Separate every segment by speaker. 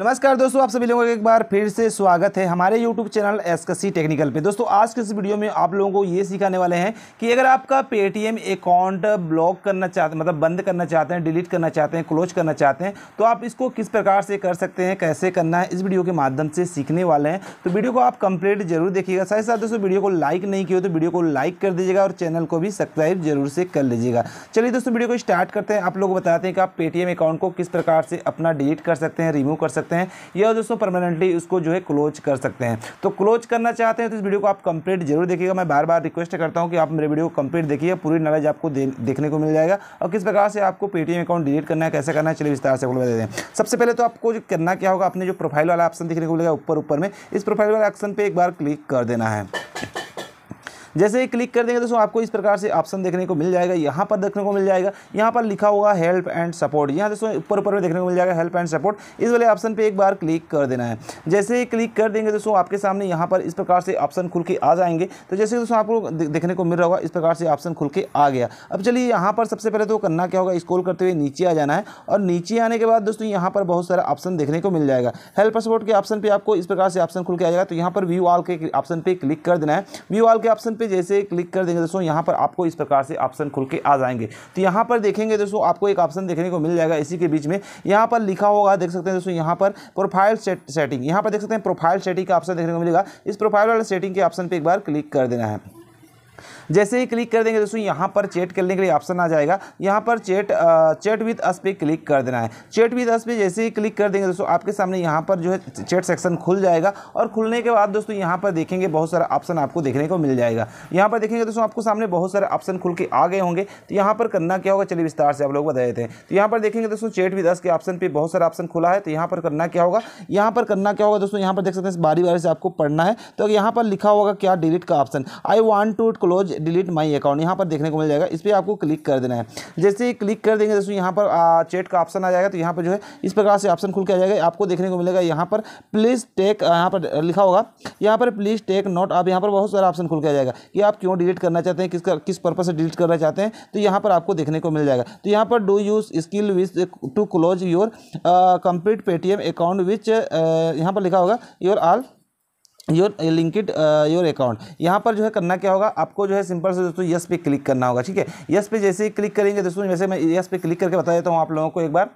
Speaker 1: नमस्कार दोस्तों आप सभी लोगों का एक बार फिर से स्वागत है हमारे YouTube चैनल एसकसी टेक्निकल पे दोस्तों आज के इस वीडियो में आप लोगों को ये सिखाने वाले हैं कि अगर आपका पेटीएम अकाउंट ब्लॉक करना चाहते मतलब बंद करना चाहते हैं डिलीट करना चाहते हैं क्लोज करना चाहते हैं तो आप इसको किस प्रकार से कर सकते हैं कैसे करना है इस वीडियो के माध्यम से सीखने वाले हैं तो वीडियो को आप कंप्लीट जरूर देखिएगा साथ ही साथ दोस्तों वीडियो को लाइक नहीं किया तो वीडियो को लाइक कर दीजिएगा और चैनल को भी सब्सक्राइब जरूर से कर लीजिएगा चलिए दोस्तों वीडियो को स्टार्ट करते हैं आप लोग बताते हैं कि आप पेटीएम अकाउंट को किस प्रकार से अपना डिलीट कर सकते हैं रिमूव कर सकते सकते हैं या दोस्तों परमानेंटली उसको जो है क्लोज कर सकते हैं तो क्लोज करना चाहते हैं तो इस वीडियो को आप कंप्लीट जरूर देखिएगा मैं बार बार रिक्वेस्ट करता हूँ कि आप मेरे वीडियो को कंप्लीट देखिए पूरी नॉलेज आपको देखने को मिल जाएगा और किस प्रकार से आपको पेटीएम अकाउंट डिलीट करना है कैसे करना है चलिए विस्तार से बोलवा देते हैं सबसे पहले तो आपको जो करना क्या होगा अपने जो प्रोफाइल वाला ऑप्शन देखने को मिलेगा ऊपर ऊपर में इस प्रोफाइल वाले ऑप्शन पर एक बार क्लिक कर देना है जैसे ही क्लिक कर देंगे दोस्तों आपको इस प्रकार से ऑप्शन देखने को मिल जाएगा यहाँ पर देखने को मिल जाएगा यहाँ पर लिखा होगा हेल्प एंड सपोर्ट यहाँ दोस्तों ऊपर ऊपर में देखने को मिल जाएगा हेल्प एंड सपोर्ट इस वाले ऑप्शन पर एक बार क्लिक कर देना है जैसे ही क्लिक कर देंगे दोस्तों आपके सामने यहाँ पर इस प्रकार से ऑप्शन खुल के आ जाएंगे तो जैसे दोस्तों आपको देखने को मिल रहा होगा इस प्रकार से ऑप्शन खुल के आ गया अब चलिए यहाँ पर सबसे पहले तो करना क्या होगा स्कोल करते हुए नीचे आ जाना है और नीचे आने के बाद दोस्तों यहाँ पर बहुत सारा ऑप्शन देखने को मिल जाएगा हेल्प सपोर्ट के ऑप्शन पर आपको इस प्रकार से ऑप्शन खुल के आ जाएगा तो यहाँ पर व्यू ऑल के ऑप्शन पर क्लिक कर देना है व्यू ऑल के ऑप्शन पर जैसे क्लिक कर देंगे दोस्तों यहाँ पर आपको इस प्रकार से ऑप्शन खुल के आ जाएंगे तो यहाँ पर देखेंगे दोस्तों आपको एक ऑप्शन देखने को मिल जाएगा इसी के बीच में यहाँ पर लिखा होगा देख सकते हैं दोस्तों यहाँ पर प्रोफाइल सेटिंग यहाँ पर देख सकते हैं प्रोफाइल सेटिंग का ऑप्शन देखने को मिलेगा इस प्रोफाइल वाले सेटिंग के ऑप्शन पर एक बार क्लिक कर देना है जैसे ही क्लिक कर देंगे दोस्तों यहाँ पर चैट करने के लिए ऑप्शन आ जाएगा यहाँ पर चैट चैट विद अस पे क्लिक कर देना है चैट विद अस पे जैसे ही क्लिक कर देंगे दोस्तों आपके सामने यहाँ पर जो है चैट सेक्शन खुल जाएगा और खुलने के बाद दोस्तों यहाँ पर देखेंगे बहुत सारा ऑप्शन आपको देखने को मिल जाएगा यहाँ पर देखेंगे दोस्तों आपको सामने बहुत सारे ऑप्शन खुल के आ गए होंगे तो यहाँ पर करना क्या होगा चलिए विस्तार से आप लोग बता देते हैं तो यहाँ पर देखेंगे दोस्तों चैट विद अस के ऑप्शन पर बहुत सारा ऑप्शन खुला है तो यहाँ पर करना क्या होगा यहाँ पर करना क्या होगा दोस्तों यहाँ पर देख सकते हैं बारी बारी से आपको पढ़ना है तो यहाँ पर लिखा होगा क्या डिलीट का option I want to close delete my account यहाँ पर देखने को मिल जाएगा इस पर आपको क्लिक कर देना है जैसे ही क्लिक कर देंगे दोस्तों यहाँ पर चेट का ऑप्शन आ जाएगा तो यहाँ पर जो है इस प्रकार से ऑप्शन खुल के आ जाएगा आपको देखने को मिलेगा यहाँ पर प्लीज़ टेक यहाँ पर लिखा होगा यहाँ पर प्लीज़ टेक नोट आप यहाँ पर बहुत सारा ऑप्शन खुल के आ जाएगा कि आप क्यों डिलीट करना चाहते हैं किस किस पर्पज़ से डिलीट करना चाहते हैं तो यहाँ पर आपको देखने को मिल जाएगा तो यहाँ पर do you still wish to close your complete Paytm account which यहाँ पर लिखा होगा your all your linked your account यहाँ पर जो है करना क्या होगा आपको जो है सिंपल से दोस्तों यस पे क्लिक करना होगा ठीक है यस पे जैसे ही क्लिक करेंगे दोस्तों जैसे मैं यस पे क्लिक करके बता देता हूँ आप लोगों को एक बार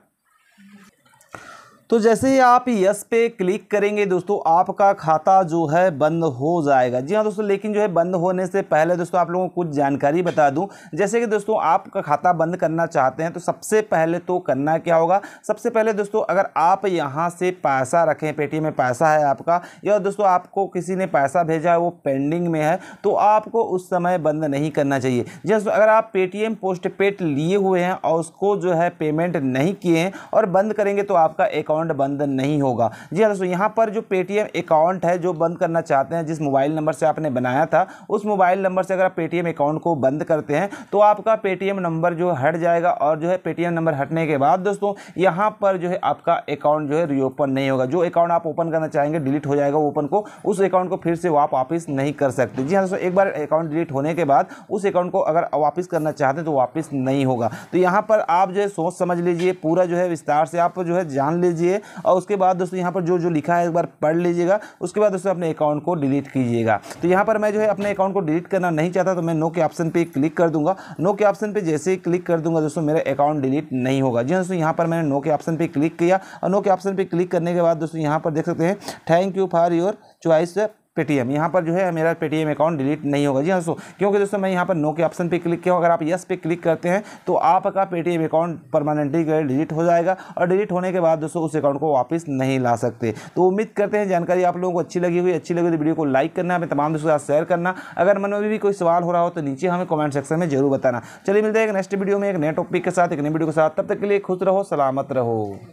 Speaker 1: तो जैसे ही आप यस पे क्लिक करेंगे दोस्तों आपका खाता जो है बंद हो जाएगा जी हाँ दोस्तों लेकिन जो है बंद होने से पहले दोस्तों आप लोगों को कुछ जानकारी बता दूं जैसे कि दोस्तों आपका खाता बंद करना चाहते हैं तो सबसे पहले तो करना क्या होगा सबसे पहले दोस्तों अगर आप यहाँ से पैसा रखें पेटीएम में पैसा है आपका या दोस्तों आपको किसी ने पैसा भेजा है वो पेंडिंग में है तो आपको उस समय बंद नहीं करना चाहिए जी हाँ अगर आप पेटीएम पोस्ट पेड लिए हुए हैं और उसको जो है पेमेंट नहीं किए हैं और बंद करेंगे तो आपका अकाउंट अकाउंट बंद नहीं होगा जी हाँ दोस्तों यहाँ पर जो पेटीएम अकाउंट है जो बंद करना चाहते हैं जिस मोबाइल नंबर से आपने बनाया था उस मोबाइल नंबर से अगर आप पेटीएम अकाउंट को बंद करते हैं तो आपका पेटीएम नंबर जो हट जाएगा और जो है पेटीएम नंबर हटने के बाद दोस्तों यहाँ पर जो है आपका अकाउंट जो है रीओपन नहीं होगा जो अकाउंट आप ओपन करना चाहेंगे डिलीट हो जाएगा ओपन को उस अकाउंट को फिर से आप वापस नहीं कर सकते जी हाँ दोस्तों एक बार अकाउंट डिलीट होने के बाद उस अकाउंट को अगर वापस करना चाहते हैं तो वापस नहीं होगा तो यहाँ पर आप जो है सोच समझ लीजिए पूरा जो है विस्तार से आप जो है जान लीजिए लीजिए और उसके बाद दोस्तों यहाँ पर जो जो लिखा है एक बार पढ़ लीजिएगा उसके बाद दोस्तों अपने अकाउंट को डिलीट कीजिएगा तो यहाँ पर मैं जो है अपने अकाउंट को डिलीट करना नहीं चाहता तो मैं नो के ऑप्शन पर क्लिक कर दूंगा नो के ऑप्शन पर जैसे ही क्लिक कर दूंगा दोस्तों मेरा अकाउंट डिलीट नहीं होगा जी हाँ दोस्तों यहाँ पर मैंने नो के ऑप्शन पर क्लिक किया और नो के ऑप्शन पर क्लिक करने के बाद दोस्तों यहाँ पर देख सकते हैं thank you for your choice Paytm यहाँ पर जो है मेरा पेटीएम अकाउंट डिलीट नहीं होगा जी हाँ दोस्तों क्योंकि दोस्तों मैं यहाँ पर नो के ऑप्शन पे क्लिक किया अगर आप यस पे क्लिक करते हैं तो आपका पेटीएम अकाउंट परमानेंटली डिलीट हो जाएगा और डिलीट होने के बाद दोस्तों उस अकाउंट को वापस नहीं ला सकते तो उम्मीद करते हैं जानकारी आप लोगों को अच्छी लगी हुई अच्छी लगी तो वीडियो को लाइक करना हमें तमाम दोस्तों के साथ शेयर करना अगर मन में भी कोई सवाल हो रहा हो तो नीचे हमें कमेंट सेक्शन में जरूर बताना चलिए मिलते हैं एक नेक्स्ट वीडियो में एक नए टॉपिक के साथ एक नई वीडियो के साथ तब तक के लिए खुश रहो सलामत रहो